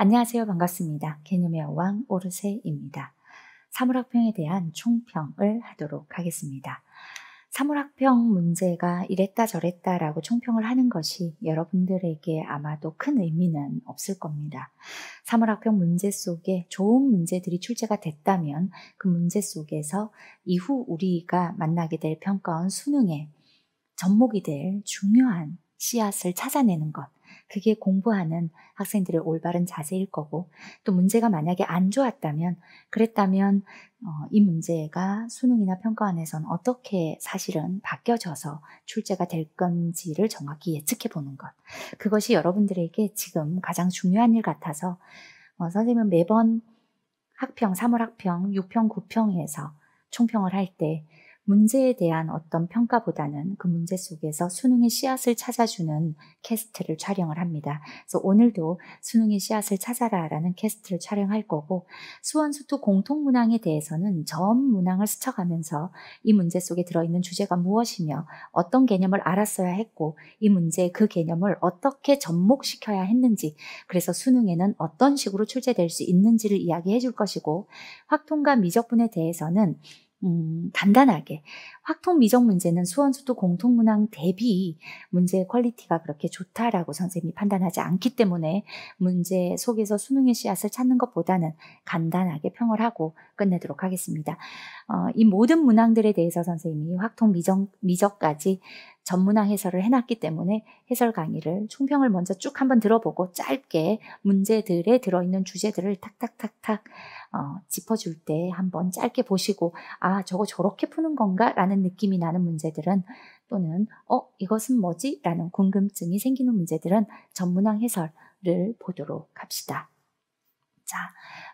안녕하세요. 반갑습니다. 개념의 왕 오르세입니다. 사물학평에 대한 총평을 하도록 하겠습니다. 사물학평 문제가 이랬다 저랬다라고 총평을 하는 것이 여러분들에게 아마도 큰 의미는 없을 겁니다. 사물학평 문제 속에 좋은 문제들이 출제가 됐다면 그 문제 속에서 이후 우리가 만나게 될 평가원 수능에 접목이 될 중요한 씨앗을 찾아내는 것, 그게 공부하는 학생들의 올바른 자세일 거고 또 문제가 만약에 안 좋았다면 그랬다면 어, 이 문제가 수능이나 평가원에선 어떻게 사실은 바뀌어져서 출제가 될 건지를 정확히 예측해 보는 것 그것이 여러분들에게 지금 가장 중요한 일 같아서 어, 선생님은 매번 학평, 3월 학평, 6평, 9평에서 총평을 할때 문제에 대한 어떤 평가보다는 그 문제 속에서 수능의 씨앗을 찾아주는 캐스트를 촬영을 합니다. 그래서 오늘도 수능의 씨앗을 찾아라라는 캐스트를 촬영할 거고 수원수투 공통문항에 대해서는 점 문항을 스쳐가면서 이 문제 속에 들어있는 주제가 무엇이며 어떤 개념을 알았어야 했고 이 문제의 그 개념을 어떻게 접목시켜야 했는지 그래서 수능에는 어떤 식으로 출제될 수 있는지를 이야기해 줄 것이고 확통과 미적분에 대해서는 음, 간단하게 확통 미적 문제는 수원수도 공통문항 대비 문제 의 퀄리티가 그렇게 좋다라고 선생님이 판단하지 않기 때문에 문제 속에서 수능의 씨앗을 찾는 것보다는 간단하게 평을하고 끝내도록 하겠습니다. 어, 이 모든 문항들에 대해서 선생님이 확통 미적, 미적까지 전문화 해설을 해놨기 때문에 해설 강의를 총평을 먼저 쭉 한번 들어보고 짧게 문제들에 들어있는 주제들을 탁탁탁탁 어, 짚어줄 때 한번 짧게 보시고 아 저거 저렇게 푸는 건가 라는 느낌이 나는 문제들은 또는 어 이것은 뭐지 라는 궁금증이 생기는 문제들은 전문화 해설을 보도록 합시다. 자,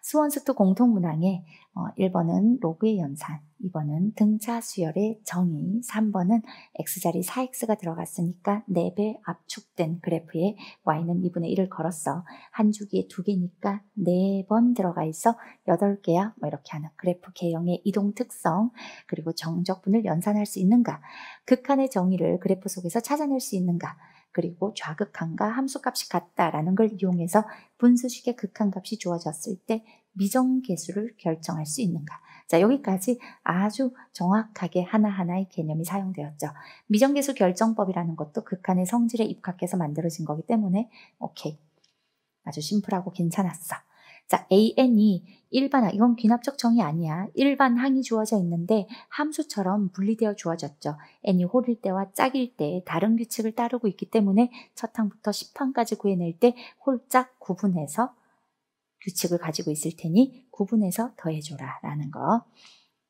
수원숙도 공통문항에 어, 1번은 로그의 연산, 2번은 등차 수열의 정의, 3번은 x자리 4x가 들어갔으니까 4배 압축된 그래프에 y는 2분의 1을 걸었어. 한 주기에 2개니까 4번 들어가 있어 8개야. 뭐 이렇게 하는 그래프 개형의 이동 특성, 그리고 정적분을 연산할 수 있는가, 극한의 정의를 그래프 속에서 찾아낼 수 있는가, 그리고 좌극한과 함수값이 같다라는 걸 이용해서 분수식의 극한값이 주어졌을 때 미정계수를 결정할 수 있는가. 자, 여기까지 아주 정확하게 하나하나의 개념이 사용되었죠. 미정계수 결정법이라는 것도 극한의 성질에 입각해서 만들어진 거기 때문에, 오케이. 아주 심플하고 괜찮았어. 자, an이 일반항, 이건 귀납적 정의 아니야. 일반항이 주어져 있는데 함수처럼 분리되어 주어졌죠. n이 홀일 때와 짝일 때 다른 규칙을 따르고 있기 때문에 첫 항부터 10항까지 구해낼 때 홀짝 구분해서 규칙을 가지고 있을 테니 구분해서 더해줘라 라는 거.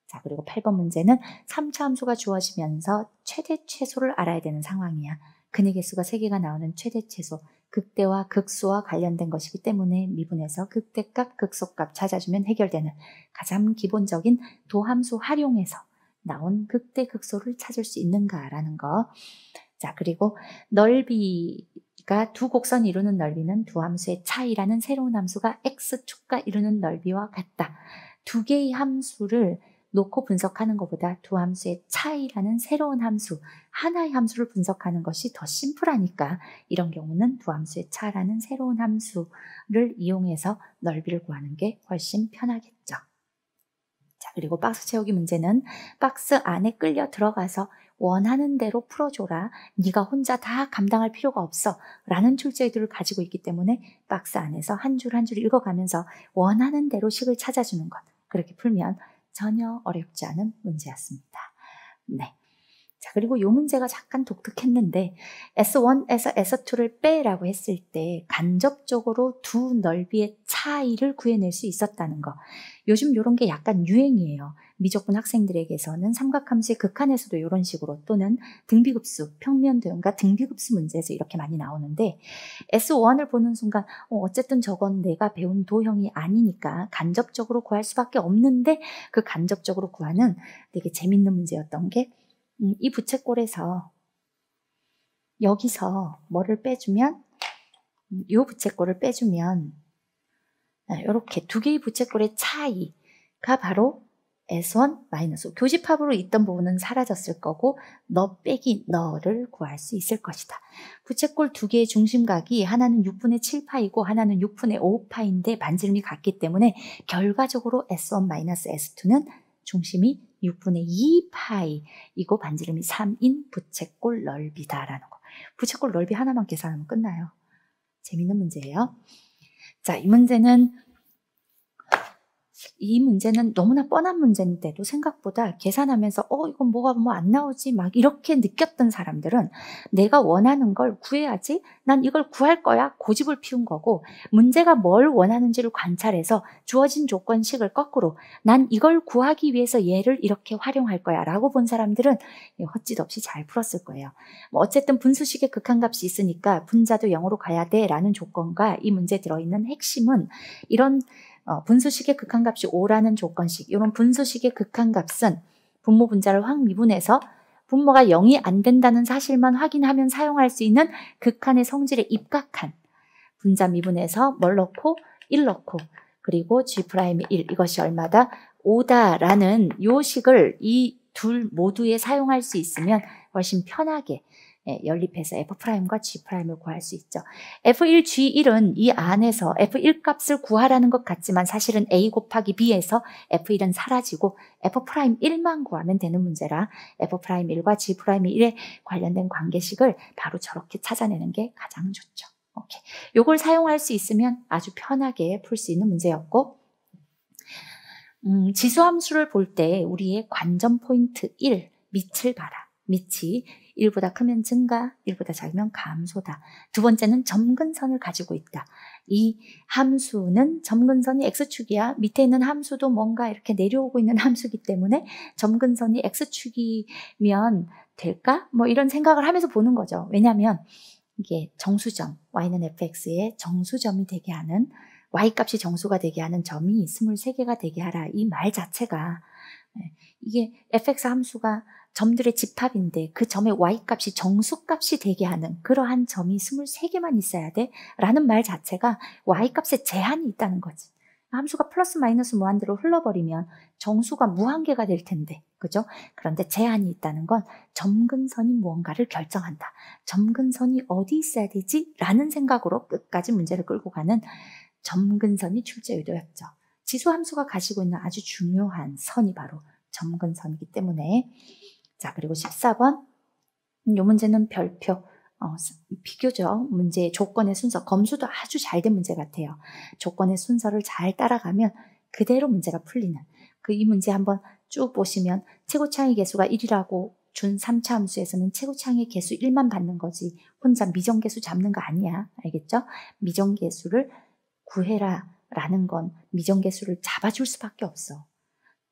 자, 그리고 8번 문제는 3차 함수가 주어지면서 최대 최소를 알아야 되는 상황이야. 근의 개수가 3개가 나오는 최대최소, 극대와 극소와 관련된 것이기 때문에 미분에서 극대값, 극소값 찾아주면 해결되는 가장 기본적인 도함수 활용에서 나온 극대, 극소를 찾을 수 있는가라는 거. 자, 그리고 넓이가 두 곡선 이루는 넓이는 두 함수의 차이라는 새로운 함수가 x축과 이루는 넓이와 같다. 두 개의 함수를 놓고 분석하는 것보다 두 함수의 차이라는 새로운 함수, 하나의 함수를 분석하는 것이 더 심플하니까 이런 경우는 두 함수의 차라는 새로운 함수를 이용해서 넓이를 구하는 게 훨씬 편하겠죠. 자, 그리고 박스 채우기 문제는 박스 안에 끌려 들어가서 원하는 대로 풀어줘라. 네가 혼자 다 감당할 필요가 없어. 라는 출제의도를 가지고 있기 때문에 박스 안에서 한 줄 한줄 한 줄 읽어가면서 원하는 대로 식을 찾아주는 것. 그렇게 풀면 전혀 어렵지 않은 문제였습니다. 네. 자, 그리고 요 문제가 잠깐 독특했는데 S1에서 S2를 빼라고 했을 때 간접적으로 두 넓이의 차이를 구해낼 수 있었다는 거. 요즘 요런 게 약간 유행이에요. 미적분 학생들에게서는 삼각함수의 극한에서도 이런 식으로 또는 등비급수, 평면 도형과 등비급수 문제에서 이렇게 많이 나오는데 s 1을 보는 순간 어, 쨌든 저건 내가 배운 도형이 아니니까 간접적으로 구할 수밖에 없는데 그 간접적으로 구하는 되게 재밌는 문제였던 게이 음, 부채꼴에서 여기서 뭐를 빼주면 이 음, 부채꼴을 빼주면 이렇게 아, 두 개의 부채꼴의 차이가 바로 S1 마이너스 교집합으로 있던 부분은 사라졌을 거고 너 빼기 너를 구할 수 있을 것이다. 부채꼴 두 개의 중심각이 하나는 6분의 7파이고 하나는 6분의 5파인데 반지름이 같기 때문에 결과적으로 S1 마이너스 S2는 중심이 6분의 2파이이고 반지름이 3인 부채꼴 넓이다라는 거. 부채꼴 넓이 하나만 계산하면 끝나요. 재밌는 문제예요. 자, 이 문제는 이 문제는 너무나 뻔한 문제인데도 생각보다 계산하면서 어 이건 뭐가 뭐 안 나오지 막 이렇게 느꼈던 사람들은 내가 원하는 걸 구해야지 난 이걸 구할 거야 고집을 피운 거고 문제가 뭘 원하는지를 관찰해서 주어진 조건식을 거꾸로 난 이걸 구하기 위해서 얘를 이렇게 활용할 거야 라고 본 사람들은 예, 헛짓없이 잘 풀었을 거예요 뭐 어쨌든 분수식의 극한값이 있으니까 분자도 0으로 가야 돼 라는 조건과 이 문제에 들어있는 핵심은 이런 어, 분수식의 극한값이 5라는 조건식 이런 분수식의 극한값은 분모 분자를 확 미분해서 분모가 0이 안 된다는 사실만 확인하면 사용할 수 있는 극한의 성질에 입각한 분자 미분해서 뭘 넣고 1 넣고 그리고 G'1 프라임 이것이 얼마다 5다라는 요 식을 이 둘 모두에 사용할 수 있으면 훨씬 편하게 예, 연립해서 F'과 G'을 구할 수 있죠. F1, G1은 이 안에서 F1 값을 구하라는 것 같지만 사실은 A 곱하기 B에서 F1은 사라지고 F'1만 구하면 되는 문제라 F'1과 G'1에 관련된 관계식을 바로 저렇게 찾아내는 게 가장 좋죠. 오케이. 요걸 사용할 수 있으면 아주 편하게 풀 수 있는 문제였고 음, 지수함수를 볼 때 우리의 관전 포인트 1, 밑을 봐라. 밑이 1보다 크면 증가, 1보다 작으면 감소다. 두 번째는 점근선을 가지고 있다. 이 함수는 점근선이 x축이야. 밑에 있는 함수도 뭔가 이렇게 내려오고 있는 함수기 때문에 점근선이 x축이면 될까? 뭐 이런 생각을 하면서 보는 거죠. 왜냐하면 이게 정수점, y는 fx의 정수점이 되게 하는 y값이 정수가 되게 하는 점이 23개가 되게 하라. 이 말 자체가 네, 이게 fx 함수가 점들의 집합인데 그 점의 y값이 정수값이 되게 하는 그러한 점이 23개만 있어야 돼 라는 말 자체가 y값에 제한이 있다는 거지. 함수가 플러스 마이너스 무한대로 흘러버리면 정수가 무한계가 될 텐데 그죠? 그런데 제한이 있다는 건 점근선이 무언가를 결정한다. 점근선이 어디 있어야 되지? 라는 생각으로 끝까지 문제를 끌고 가는 점근선이 출제 의도였죠. 지수 함수가 가지고 있는 아주 중요한 선이 바로 점근선이기 때문에 자, 그리고 14번. 이 음, 문제는 별표. 어, 비교적 문제의 조건의 순서, 검수도 아주 잘 된 문제 같아요. 조건의 순서를 잘 따라가면 그대로 문제가 풀리는. 그 이 문제 한번 쭉 보시면 최고 창의 개수가 1이라고 준 3차 함수에서는 최고 창의 개수 1만 받는 거지 혼자 미정개수 잡는 거 아니야. 알겠죠? 미정개수를 구해라 라는 건 미정개수를 잡아줄 수밖에 없어.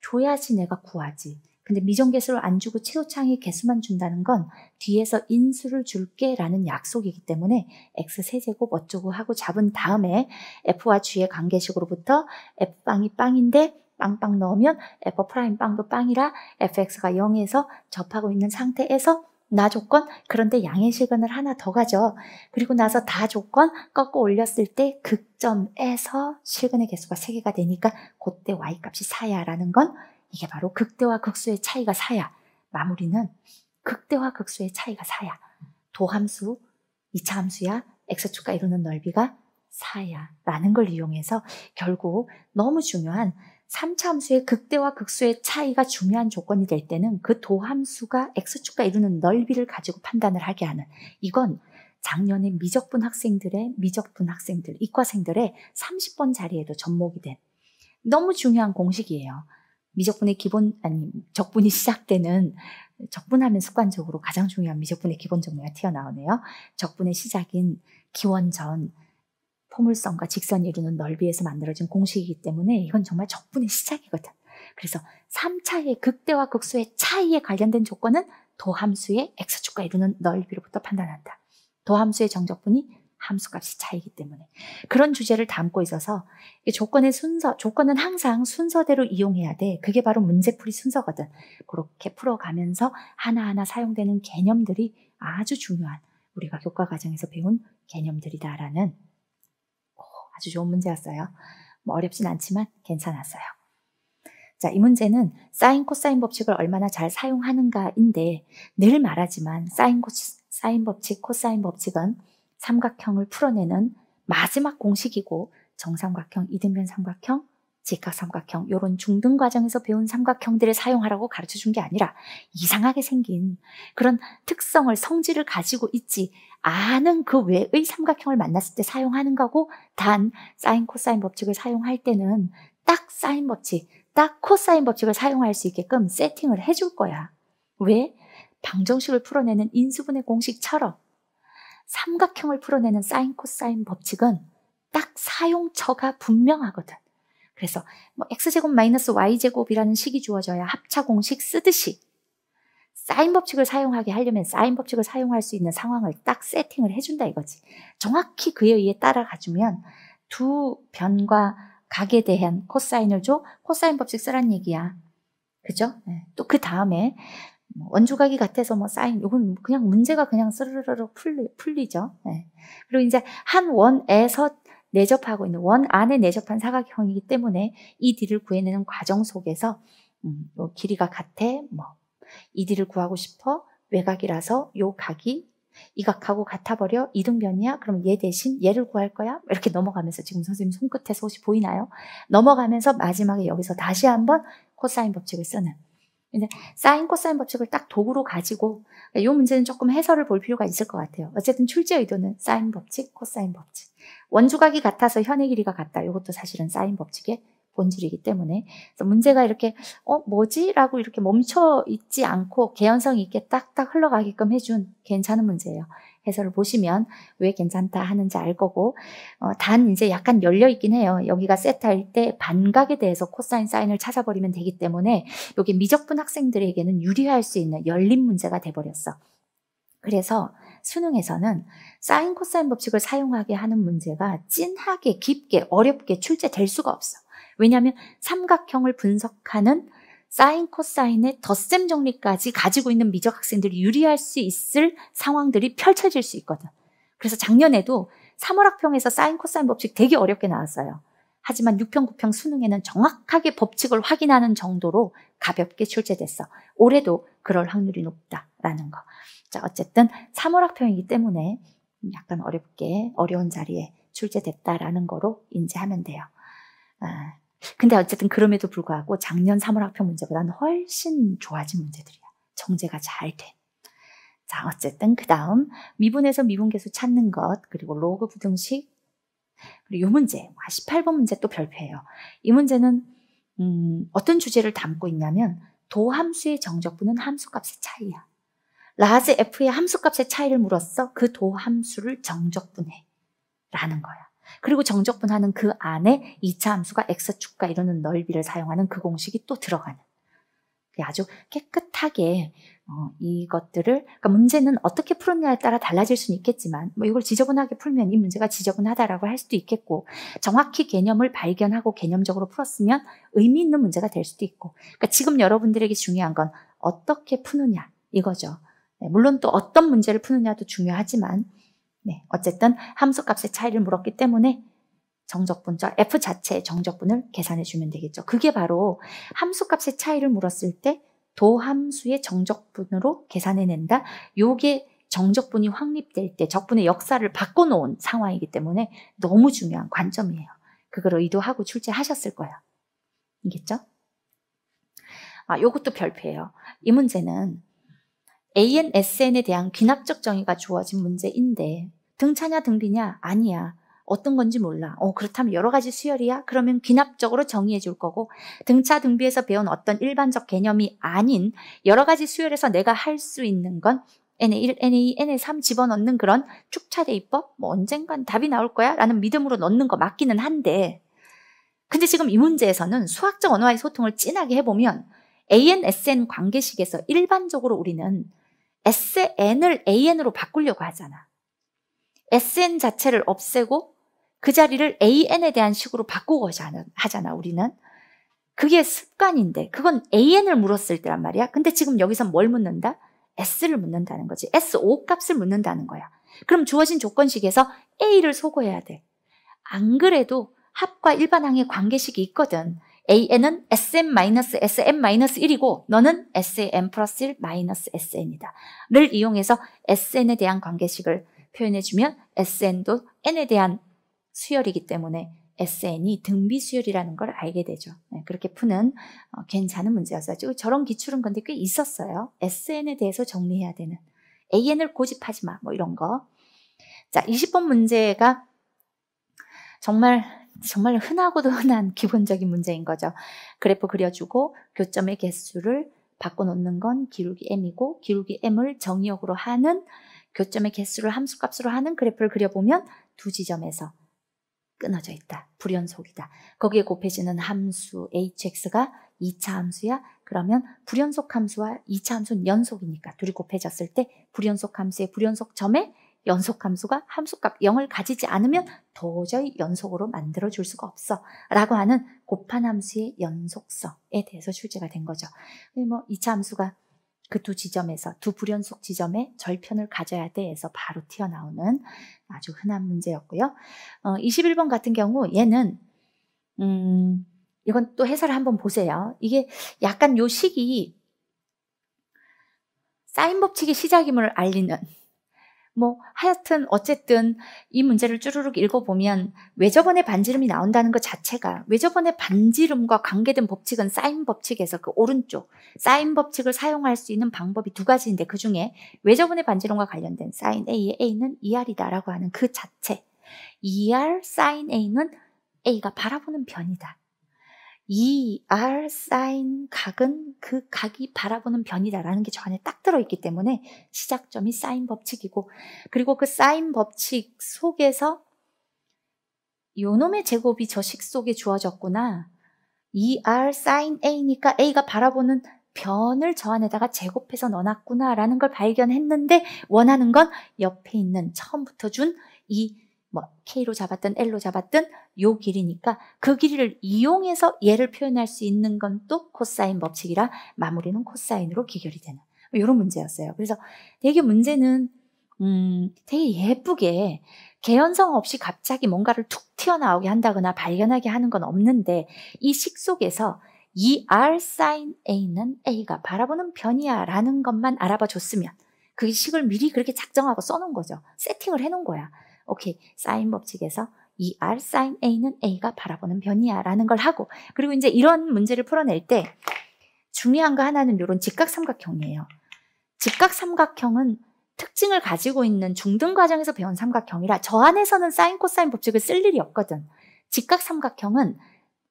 줘야지 내가 구하지. 근데 미정 개수를 안 주고 최소창이 개수만 준다는 건 뒤에서 인수를 줄게 라는 약속이기 때문에 x 세제곱 어쩌고 하고 잡은 다음에 f와 g의 관계식으로부터 f빵이 빵인데 빵빵 넣으면 f 프라임 빵도 빵이라 fx가 0에서 접하고 있는 상태에서 나 조건 그런데 양의 실근을 하나 더 가져 그리고 나서 다 조건 꺾고 올렸을 때 극점에서 실근의 개수가 3개가 되니까 그때 y값이 4야라는 건 이게 바로 극대와 극소의 차이가 사야 마무리는 극대와 극소의 차이가 사야 도함수, 이차 함수야 x축과 이루는 넓이가 사야라는 걸 이용해서 결국 너무 중요한 3차 함수의 극대와 극소의 차이가 중요한 조건이 될 때는 그 도함수가 x축과 이루는 넓이를 가지고 판단을 하게 하는 이건 작년에 미적분 학생들의 미적분 학생들 이과생들의 30번 자리에도 접목이 된 너무 중요한 공식이에요. 미적분의 기본 아니 적분이 시작되는 적분하면 습관적으로 가장 중요한 미적분의 기본 종류가 튀어나오네요. 적분의 시작인 기원전 포물선과 직선이 이루는 넓이에서 만들어진 공식이기 때문에 이건 정말 적분의 시작이거든. 그래서 3차의 극대와 극소의 차이에 관련된 조건은 도함수의 x축과 이루는 넓이로부터 판단한다. 도함수의 정적분이 함수값이 차이기 때문에 그런 주제를 담고 있어서 조건의 순서, 조건은 항상 순서대로 이용해야 돼. 그게 바로 문제풀이 순서거든. 그렇게 풀어가면서 하나하나 사용되는 개념들이 아주 중요한 우리가 교과 과정에서 배운 개념들이다라는 아주 좋은 문제였어요. 뭐 어렵진 않지만 괜찮았어요. 자, 이 문제는 사인 코사인 법칙을 얼마나 잘 사용하는가인데 늘 말하지만 사인 코 사인 법칙, 코사인 법칙은 삼각형을 풀어내는 마지막 공식이고 정삼각형, 이등변 삼각형, 직각삼각형 이런 중등 과정에서 배운 삼각형들을 사용하라고 가르쳐 준 게 아니라 이상하게 생긴 그런 특성을 성질을 가지고 있지 않은 그 외의 삼각형을 만났을 때 사용하는 거고 단 사인 코사인 법칙을 사용할 때는 딱 사인 법칙, 딱 코사인 법칙을 사용할 수 있게끔 세팅을 해줄 거야. 왜? 방정식을 풀어내는 인수분의 공식처럼 삼각형을 풀어내는 사인 코사인 법칙은 딱 사용처가 분명하거든. 그래서 뭐 x제곱 마이너스 y제곱이라는 식이 주어져야 합차 공식 쓰듯이 사인 법칙을 사용하게 하려면 사인 법칙을 사용할 수 있는 상황을 딱 세팅을 해준다 이거지. 정확히 그에 의해 따라가주면 두 변과 각에 대한 코사인을 줘 코사인 법칙 쓰란 얘기야. 그죠? 네. 또그 다음에 뭐 원조각이 같아서 뭐 쌓인 이건 그냥 문제가 그냥 스르르르 풀리, 죠 네. 예. 그리고 이제 한 원에서 내접하고 있는 원 안에 내접한 사각형이기 때문에 이 D를 구해내는 과정 속에서 음, 요 길이가 같아 뭐이 D를 구하고 싶어 외곽이라서 요 각이 이 각하고 같아버려 이등변이야 그럼 얘 대신 얘를 구할 거야 뭐 이렇게 넘어가면서 지금 선생님 손끝에서 혹시 보이나요? 넘어가면서 마지막에 여기서 다시 한번 코사인 법칙을 쓰는 이제 사인 코사인 법칙을 딱 도구로 가지고 이 문제는 조금 해설을 볼 필요가 있을 것 같아요. 어쨌든 출제 의도는 사인 법칙, 코사인 법칙. 원주각이 같아서 현의 길이가 같다. 이것도 사실은 사인 법칙의 본질이기 때문에 그래서 문제가 이렇게 어 뭐지라고 이렇게 멈춰 있지 않고 개연성 있게 딱딱 흘러가게끔 해준 괜찮은 문제예요. 해설을 보시면 왜 괜찮다 하는지 알 거고 어, 단 이제 약간 열려 있긴 해요. 여기가 세트할 때 반각에 대해서 코사인 사인을 찾아버리면 되기 때문에 여기 미적분 학생들에게는 유리할 수 있는 열린 문제가 돼버렸어. 그래서 수능에서는 사인 코사인 법칙을 사용하게 하는 문제가 찐하게 깊게 어렵게 출제될 수가 없어. 왜냐하면 삼각형을 분석하는 사인, 코사인의 덧셈 정리까지 가지고 있는 미적 학생들이 유리할 수 있을 상황들이 펼쳐질 수 있거든. 그래서 작년에도 3월 학평에서 사인, 코사인 법칙 되게 어렵게 나왔어요. 하지만 6평, 9평 수능에는 정확하게 법칙을 확인하는 정도로 가볍게 출제됐어. 올해도 그럴 확률이 높다라는 거. 자, 어쨌든 3월 학평이기 때문에 약간 어렵게 어려운 자리에 출제됐다라는 거로 인지하면 돼요. 아, 근데 어쨌든 그럼에도 불구하고 작년 3월 학평 문제보다는 훨씬 좋아진 문제들이야. 정제가 잘 돼. 자, 어쨌든 그 다음 미분에서 미분계수 찾는 것 그리고 로그 부등식 그리고 이 문제 18번 아, 문제 또 별표예요. 이 문제는 음, 어떤 주제를 담고 있냐면 도함수의 정적분은 함수값의 차이야. 라즈 F의 함수값의 차이를 물었어. 그 도함수를 정적분해. 라는 거야. 그리고 정적분하는 그 안에 2차 함수가 x축과 이루는 넓이를 사용하는 그 공식이 또 들어가는 아주 깨끗하게 어, 이것들을 그러니까 문제는 어떻게 풀었냐에 따라 달라질 수는 있겠지만 뭐 이걸 지저분하게 풀면 이 문제가 지저분하다라고 할 수도 있겠고 정확히 개념을 발견하고 개념적으로 풀었으면 의미 있는 문제가 될 수도 있고 그러니까 지금 여러분들에게 중요한 건 어떻게 푸느냐 이거죠. 네, 물론 또 어떤 문제를 푸느냐도 중요하지만 네, 어쨌든 함수값의 차이를 물었기 때문에 정적분자 f 자체의 정적분을 계산해 주면 되겠죠. 그게 바로 함수값의 차이를 물었을 때 도함수의 정적분으로 계산해낸다. 요게 정적분이 확립될 때 적분의 역사를 바꿔놓은 상황이기 때문에 너무 중요한 관점이에요. 그걸 의도하고 출제하셨을 거예요. 이겠죠? 아, 요것도 별표예요. 이 문제는 ANSN에 대한 귀납적 정의가 주어진 문제인데 등차냐 등비냐? 아니야. 어떤 건지 몰라. 어, 그렇다면 여러 가지 수열이야? 그러면 귀납적으로 정의해 줄 거고 등차 등비에서 배운 어떤 일반적 개념이 아닌 여러 가지 수열에서 내가 할 수 있는 건 NA1, NA2, NA3 집어넣는 그런 축차대입법? 뭐 언젠간 답이 나올 거야? 라는 믿음으로 넣는 거 맞기는 한데 근데 지금 이 문제에서는 수학적 언어와의 소통을 진하게 해보면 ANSN 관계식에서 일반적으로 우리는 SN을 AN으로 바꾸려고 하잖아. SN 자체를 없애고 그 자리를 AN에 대한 식으로 바꾸고 하잖아, 우리는. 그게 습관인데, 그건 AN을 물었을 때란 말이야. 근데 지금 여기서 뭘 묻는다? S를 묻는다는 거지. s o 값을 묻는다는 거야. 그럼 주어진 조건식에서 A를 소거해야 돼. 안 그래도 합과 일반항의 관계식이 있거든. AN은 SN-SN-1이고 너는 SN 플러스 1 마이너스 SN이다. 를 이용해서 SN에 대한 관계식을 표현해주면 SN도 N에 대한 수열이기 때문에 SN이 등비 수열이라는 걸 알게 되죠. 네, 그렇게 푸는 어, 괜찮은 문제였어요. 저런 기출은 근데 꽤 있었어요. SN에 대해서 정리해야 되는. AN을 고집하지 마. 뭐 이런 거. 자, 20번 문제가 정말 정말 흔하고도 흔한 기본적인 문제인 거죠. 그래프 그려주고 교점의 개수를 바꿔놓는 건 기울기 m이고 기울기 m을 정의역으로 하는 교점의 개수를 함수값으로 하는 그래프를 그려보면 두 지점에서 끊어져 있다. 불연속이다. 거기에 곱해지는 함수 hx가 2차 함수야. 그러면 불연속 함수와 2차 함수는 연속이니까 둘이 곱해졌을 때 불연속 함수의 불연속 점에 연속 함수가 함수값 0을 가지지 않으면 도저히 연속으로 만들어 줄 수가 없어 라고 하는 곱한 함수의 연속성에 대해서 출제가 된 거죠. 뭐 2차 함수가 그 두 지점에서 두 불연속 지점의 절편을 가져야 돼에서 바로 튀어나오는 아주 흔한 문제였고요. 어, 21번 같은 경우 얘는 음, 이건 또 해설을 한번 보세요. 이게 약간 요 식이 사인 법칙의 시작임을 알리는 뭐 하여튼 어쨌든 이 문제를 쭈루룩 읽어보면 외접원의 반지름이 나온다는 것 자체가 외접원의 반지름과 관계된 법칙은 사인 법칙에서 그 오른쪽 사인 법칙을 사용할 수 있는 방법이 두 가지인데 그 중에 외접원의 반지름과 관련된 사인 A의 A는 ER이다라고 하는 그 자체 ER 사인 A는 A가 바라보는 변이다. E, R 사인 각은 그 각이 바라보는 변이다라는 게 저 안에 딱 들어있기 때문에 시작점이 사인 법칙이고 그리고 그 사인 법칙 속에서 요놈의 제곱이 저 식 속에 주어졌구나. E, R 사인 A니까 A가 바라보는 변을 저 안에다가 제곱해서 넣어놨구나라는 걸 발견했는데 원하는 건 옆에 있는 처음부터 준이 뭐 K로 잡았든 L로 잡았든 요 길이니까 그 길이를 이용해서 얘를 표현할 수 있는 건 또 코사인 법칙이라 마무리는 코사인으로 귀결이 되는 뭐 이런 문제였어요. 그래서 되게 문제는 음, 되게 예쁘게 개연성 없이 갑자기 뭔가를 툭 튀어나오게 한다거나 발견하게 하는 건 없는데 이 식 속에서 이 r 사인 n a는 a가 바라보는 변이야라는 것만 알아봐 줬으면 그 식을 미리 그렇게 작정하고 써놓은 거죠. 세팅을 해놓은 거야. 오케이 사인 법칙에서 이 r 사인 A는 A가 바라보는 변이야라는 걸 하고 그리고 이제 이런 문제를 풀어낼 때 중요한 거 하나는 이런 직각삼각형이에요. 직각삼각형은 특징을 가지고 있는 중등 과정에서 배운 삼각형이라 저 안에서는 사인 코사인 법칙을 쓸 일이 없거든. 직각삼각형은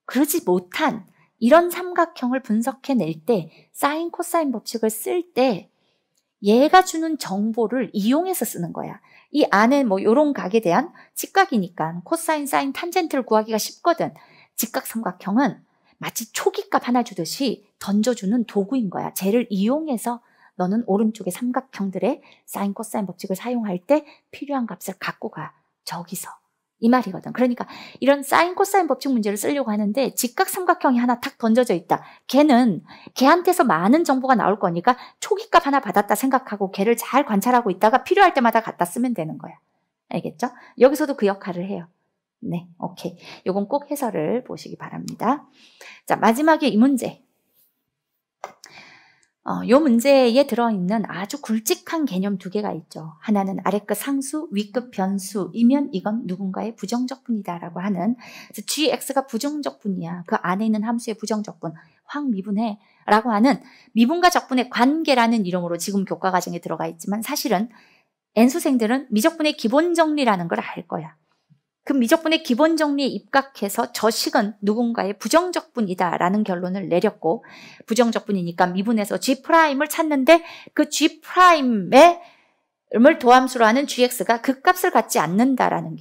그러지 못한 이런 삼각형을 분석해낼 때 사인 코사인 법칙을 쓸 때 얘가 주는 정보를 이용해서 쓰는 거야. 이 안에 뭐 요런 각에 대한 직각이니까 코사인, 사인, 탄젠트를 구하기가 쉽거든. 직각 삼각형은 마치 초기값 하나 주듯이 던져주는 도구인 거야. 쟤를 이용해서 너는 오른쪽의 삼각형들의 사인, 코사인 법칙을 사용할 때 필요한 값을 갖고 가. 저기서. 이 말이거든. 그러니까 이런 사인 코사인 법칙 문제를 쓰려고 하는데 직각 삼각형이 하나 탁 던져져 있다. 걔는 걔한테서 많은 정보가 나올 거니까 초기값 하나 받았다 생각하고 걔를 잘 관찰하고 있다가 필요할 때마다 갖다 쓰면 되는 거야. 알겠죠? 여기서도 그 역할을 해요. 네, 오케이. 요건 꼭 해설을 보시기 바랍니다. 자, 마지막에 이 문제. 어, 요 문제에 들어있는 아주 굵직한 개념 두 개가 있죠. 하나는 아래급 상수, 위급 변수이면 이건 누군가의 부정적분이다라고 하는 gx가 부정적분이야. 그 안에 있는 함수의 부정적분, 황미분해 라고 하는 미분과 적분의 관계라는 이름으로 지금 교과 과정에 들어가 있지만 사실은 N수생들은 미적분의 기본 정리라는 걸 알 거야. 그 미적분의 기본 정리에 입각해서 저식은 누군가의 부정적분이다라는 결론을 내렸고 부정적분이니까 미분에서 G'을 찾는데 그 G'의 을 도함수로 하는 gx가 그값을 갖지 않는다라는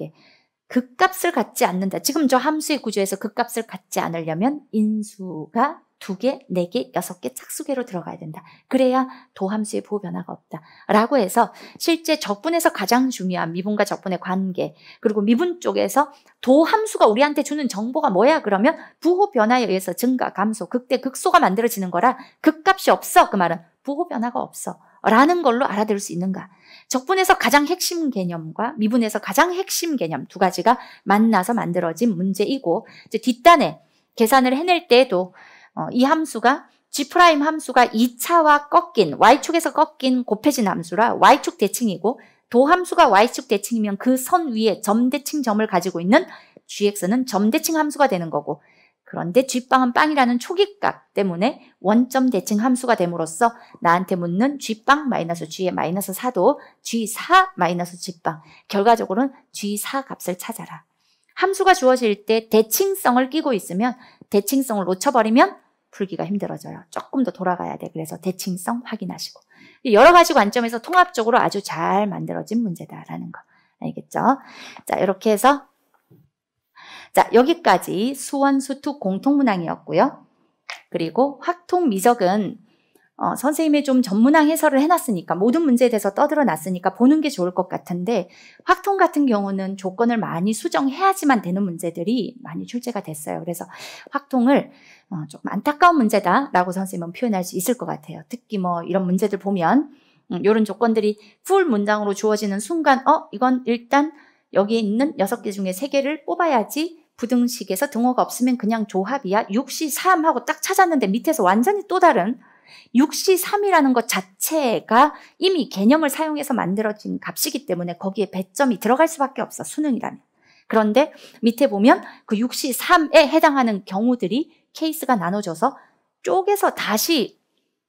게그값을 갖지 않는다. 지금 저 함수의 구조에서 그값을 갖지 않으려면 인수가 두 개, 네 개, 여섯 개 짝수개로 들어가야 된다. 그래야 도함수의 보호 변화가 없다. 라고 해서 실제 적분에서 가장 중요한 미분과 적분의 관계 그리고 미분 쪽에서 도함수가 우리한테 주는 정보가 뭐야 그러면 부호 변화에 의해서 증가, 감소, 극대, 극소가 만들어지는 거라 극값이 없어 그 말은 부호 변화가 없어 라는 걸로 알아들을 수 있는가? 적분에서 가장 핵심 개념과 미분에서 가장 핵심 개념 두 가지가 만나서 만들어진 문제이고 이제 뒷단에 계산을 해낼 때에도 어, 이 함수가 G' 함수가 2차와 꺾인 Y축에서 꺾인 곱해진 함수라 Y축 대칭이고 도 함수가 Y축 대칭이면 그 선 위에 점 대칭 점을 가지고 있는 GX는 점 대칭 함수가 되는 거고 그런데 G빵은 빵이라는 초기값 때문에 원점 대칭 함수가 됨으로써 나한테 묻는 G빵 마이너스 G의 마이너스 4도 G4 마이너스 G빵 결과적으로는 G4 값을 찾아라. 함수가 주어질 때 대칭성을 끼고 있으면 대칭성을 놓쳐버리면 풀기가 힘들어져요. 조금 더 돌아가야 돼. 그래서 대칭성 확인하시고. 여러 가지 관점에서 통합적으로 아주 잘 만들어진 문제다라는 거. 알겠죠? 자, 이렇게 해서. 자, 여기까지 수원수투 공통문항이었고요. 그리고 확통미적은 어, 선생님이 좀 전문항 해설을 해놨으니까 모든 문제에 대해서 떠들어 놨으니까 보는 게 좋을 것 같은데 확통 같은 경우는 조건을 많이 수정해야지만 되는 문제들이 많이 출제가 됐어요. 그래서 확통을 어, 금 안타까운 문제다라고 선생님은 표현할 수 있을 것 같아요. 특히 뭐 이런 문제들 보면 이런 음, 조건들이 풀 문장으로 주어지는 순간 어 이건 일단 여기에 있는 6개 중에 3개를 뽑아야지 부등식에서 등호가 없으면 그냥 조합이야. 6시 3 하고 딱 찾았는데 밑에서 완전히 또 다른 6시 3이라는 것 자체가 이미 개념을 사용해서 만들어진 값이기 때문에 거기에 배점이 들어갈 수밖에 없어. 수능이라면. 그런데 밑에 보면 그 6시 3에 해당하는 경우들이 케이스가 나눠져서 쪼개서 다시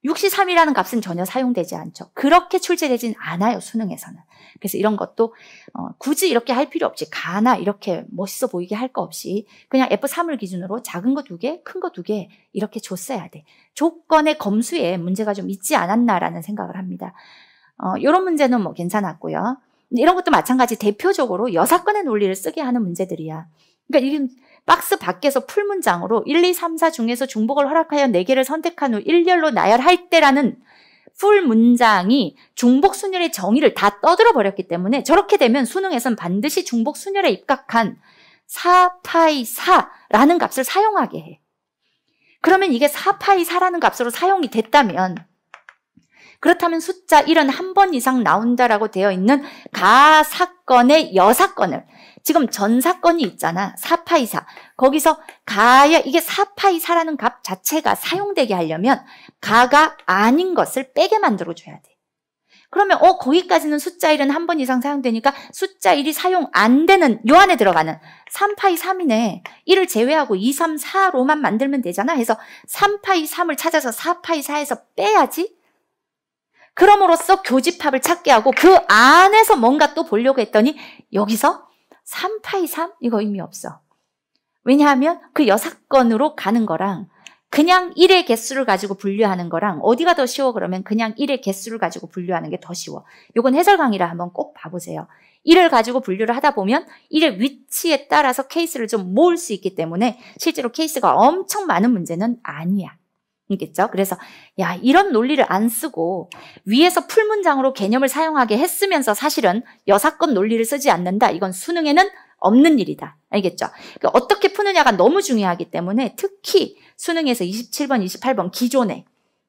63이라는 값은 전혀 사용되지 않죠. 그렇게 출제되진 않아요, 수능에서는. 그래서 이런 것도 어, 굳이 이렇게 할 필요 없이 가나 이렇게 멋있어 보이게 할 거 없이 그냥 F3을 기준으로 작은 거 두 개, 큰 거 두 개 이렇게 줬어야 돼. 조건의 검수에 문제가 좀 있지 않았나라는 생각을 합니다. 어, 이런 문제는 뭐 괜찮았고요. 이런 것도 마찬가지 대표적으로 여사건의 논리를 쓰게 하는 문제들이야. 그러니까 이게 박스 밖에서 풀문장으로 1, 2, 3, 4 중에서 중복을 허락하여 4개를 선택한 후1열로 나열할 때라는 풀문장이 중복순열의 정의를 다 떠들어 버렸기 때문에 저렇게 되면 수능에선 반드시 중복순열에 입각한 4파이 4라는 값을 사용하게 해. 그러면 이게 4파이 4라는 값으로 사용이 됐다면 그렇다면 숫자 1은 한 번 이상 나온다라고 되어 있는 가사건의 여사건을 지금 전 사건이 있잖아. 사파이사. 거기서 가야 이게 사파이사라는 값 자체가 사용되게 하려면 가가 아닌 것을 빼게 만들어 줘야 돼. 그러면 어 거기까지는 숫자 1은 한 번 이상 사용되니까 숫자 1이 사용 안 되는 요 안에 들어가는 3파이 3이네. 1을 제외하고 2, 3, 4로만 만들면 되잖아. 해서 3파이 3을 찾아서 4파이 4에서 빼야지. 그럼으로써 교집합을 찾게 하고 그 안에서 뭔가 또 보려고 했더니 여기서 3 8 3? 이거 의미 없어. 왜냐하면 그 여사건으로 가는 거랑 그냥 1의 개수를 가지고 분류하는 거랑 어디가 더 쉬워 그러면 그냥 1의 개수를 가지고 분류하는 게 더 쉬워. 이건 해설 강의라 한번 꼭 봐보세요. 1을 가지고 분류를 하다 보면 1의 위치에 따라서 케이스를 좀 모을 수 있기 때문에 실제로 케이스가 엄청 많은 문제는 아니야. 이겠죠. 그래서 야 이런 논리를 안 쓰고 위에서 풀 문장으로 개념을 사용하게 했으면서 사실은 여사건 논리를 쓰지 않는다. 이건 수능에는 없는 일이다. 알겠죠? 그러니까 어떻게 푸느냐가 너무 중요하기 때문에 특히 수능에서 27번, 28번 기존에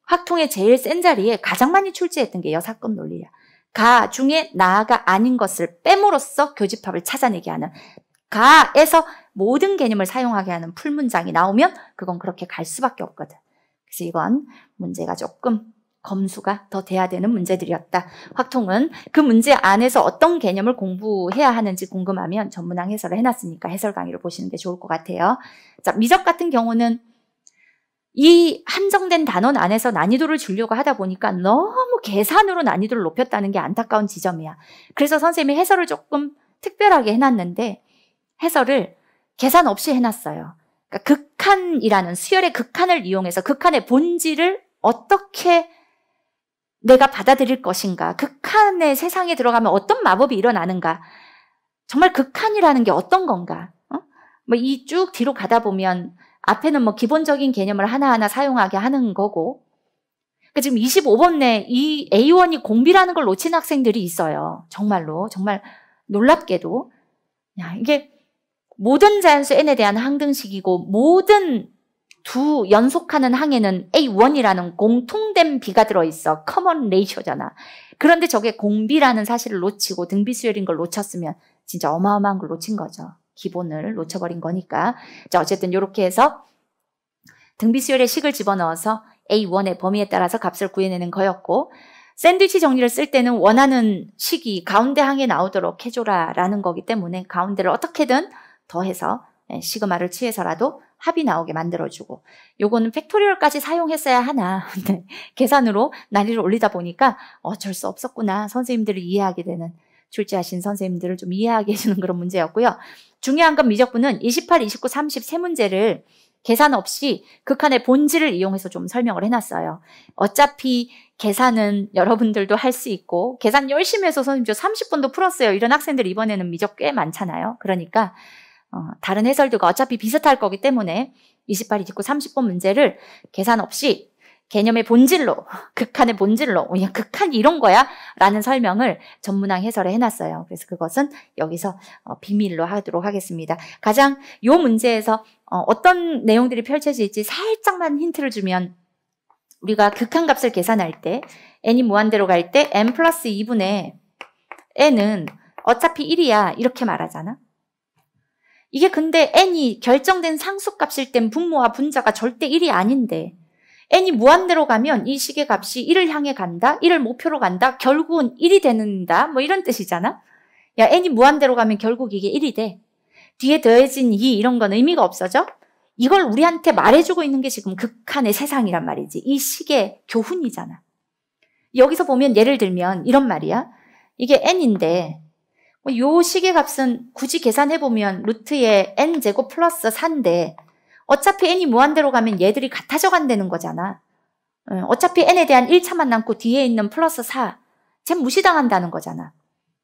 확통의 제일 센 자리에 가장 많이 출제했던 게 여사건 논리야. 가 중에 나가 아닌 것을 빼으로써 교집합을 찾아내게 하는 가에서 모든 개념을 사용하게 하는 풀문장이 나오면 그건 그렇게 갈 수밖에 없거든. 그래서 이건 문제가 조금 검수가 더 돼야 되는 문제들이었다. 확통은 그 문제 안에서 어떤 개념을 공부해야 하는지 궁금하면 전문항 해설을 해놨으니까 해설 강의를 보시는 게 좋을 것 같아요. 자, 미적 같은 경우는 이 한정된 단원 안에서 난이도를 주려고 하다 보니까 너무 계산으로 난이도를 높였다는 게 안타까운 지점이야. 그래서 선생님이 해설을 조금 특별하게 해놨는데 해설을 계산 없이 해놨어요. 그러니까 극한이라는 수혈의 극한을 이용해서 극한의 본질을 어떻게 내가 받아들일 것인가, 극한의 세상에 들어가면 어떤 마법이 일어나는가, 정말 극한이라는 게 어떤 건가, 어? 뭐이 쭉 뒤로 가다 보면 앞에는 뭐 기본적인 개념을 하나하나 사용하게 하는 거고, 그니까 지금 25번 내 이 A1이 공비라는 걸 놓친 학생들이 있어요. 정말로, 정말 놀랍게도. 야, 이게 모든 자연수 n에 대한 항등식이고 모든 두 연속하는 항에는 A1이라는 공통된 비가 들어있어. 커먼 레이셔잖아. 그런데 저게 공비라는 사실을 놓치고 등비수열인 걸 놓쳤으면 진짜 어마어마한 걸 놓친 거죠. 기본을 놓쳐버린 거니까. 자, 어쨌든 이렇게 해서 등비수열의 식을 집어넣어서 A1의 범위에 따라서 값을 구해내는 거였고 샌드위치 정리를 쓸 때는 원하는 식이 가운데 항에 나오도록 해줘라 라는 거기 때문에 가운데를 어떻게든 더해서 예, 시그마를 취해서라도 합이 나오게 만들어주고 요거는 팩토리얼까지 사용했어야 하나 계산으로 난이를 올리다 보니까 어쩔 수 없었구나 선생님들을 이해하게 되는 출제하신 선생님들을 좀 이해하게 해주는 그런 문제였고요. 중요한 건 미적분은 28, 29, 30 세 문제를 계산 없이 극한의 본질을 이용해서 좀 설명을 해놨어요. 어차피 계산은 여러분들도 할 수 있고 계산 열심히 해서 선생님 저 30분도 풀었어요. 이런 학생들 이번에는 미적 꽤 많잖아요. 그러니까 어, 다른 해설들과 어차피 비슷할 거기 때문에 28, 2고 30번 문제를 계산 없이 개념의 본질로, 극한의 본질로, 그냥 극한 이런 거야? 라는 설명을 전문항 해설에 해놨어요. 그래서 그것은 여기서 어, 비밀로 하도록 하겠습니다. 가장 요 문제에서 어, 어떤 내용들이 펼쳐질지 살짝만 힌트를 주면 우리가 극한 값을 계산할 때 n이 무한대로 갈 때 n 플러스 2분의 n은 어차피 1이야 이렇게 말하잖아. 이게 근데 n이 결정된 상수값일 땐 분모와 분자가 절대 1이 아닌데 n이 무한대로 가면 이시계 값이 1을 향해 간다, 1을 목표로 간다, 결국은 1이 되는다, 뭐 이런 뜻이잖아? 야, n이 무한대로 가면 결국 이게 1이 돼. 뒤에 더해진 2 이런 건 의미가 없어져? 이걸 우리한테 말해주고 있는 게 지금 극한의 세상이란 말이지. 이 시계 교훈이잖아. 여기서 보면 예를 들면 이런 말이야. 이게 n인데 뭐 요 식의 값은 굳이 계산해보면 루트의 n제곱 플러스 4인데 어차피 n이 무한대로 가면 얘들이 같아져 간다는 거잖아. 어, 어차피 n에 대한 1차만 남고 뒤에 있는 플러스 4, 쟨 무시당한다는 거잖아.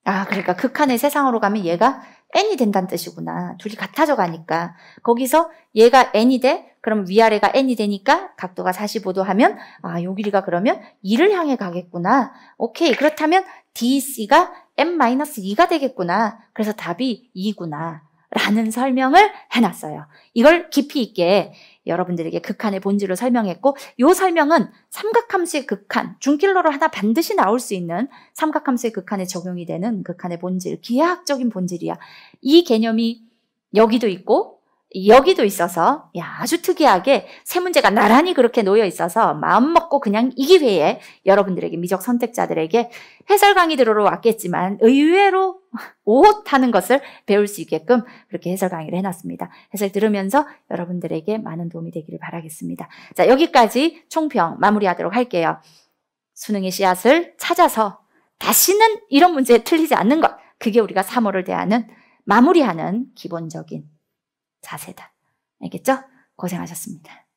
아, 그러니까 극한의 세상으로 가면 얘가 n이 된다는 뜻이구나. 둘이 같아져 가니까. 거기서 얘가 n이 돼? 그럼 위아래가 n이 되니까 각도가 45도 하면 아, 요 길이가 그러면 2를 향해 가겠구나. 오케이. 그렇다면 DC가 n-2가 되겠구나. 그래서 답이 2구나. 라는 설명을 해놨어요. 이걸 깊이 있게 여러분들에게 극한의 본질을 설명했고 이 설명은 삼각함수의 극한, 중길로로 하나 반드시 나올 수 있는 삼각함수의 극한에 적용이 되는 극한의 본질, 기하학적인 본질이야. 이 개념이 여기도 있고 여기도 있어서 아주 특이하게 세 문제가 나란히 그렇게 놓여 있어서 마음 먹고 그냥 이 기회에 여러분들에게 미적 선택자들에게 해설 강의 들으러 왔겠지만 의외로 옷하는 것을 배울 수 있게끔 그렇게 해설 강의를 해놨습니다. 해설 들으면서 여러분들에게 많은 도움이 되기를 바라겠습니다. 자 여기까지 총평 마무리하도록 할게요. 수능의 씨앗을 찾아서 다시는 이런 문제에 틀리지 않는 것 그게 우리가 3월을 대하는 마무리하는 기본적인 자세다. 알겠죠? 고생하셨습니다.